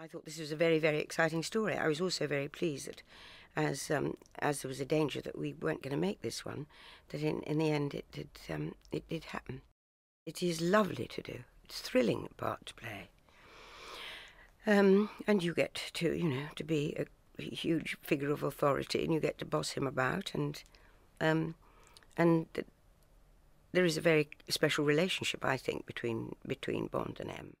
I thought this was a very, very exciting story. I was also very pleased that, as um, as there was a danger that we weren't going to make this one, that in, in the end it did um, it did happen. It is lovely to do. It's thrilling part to play. Um, and you get to you know to be a huge figure of authority, and you get to boss him about, and um, and there is a very special relationship I think between between Bond and M.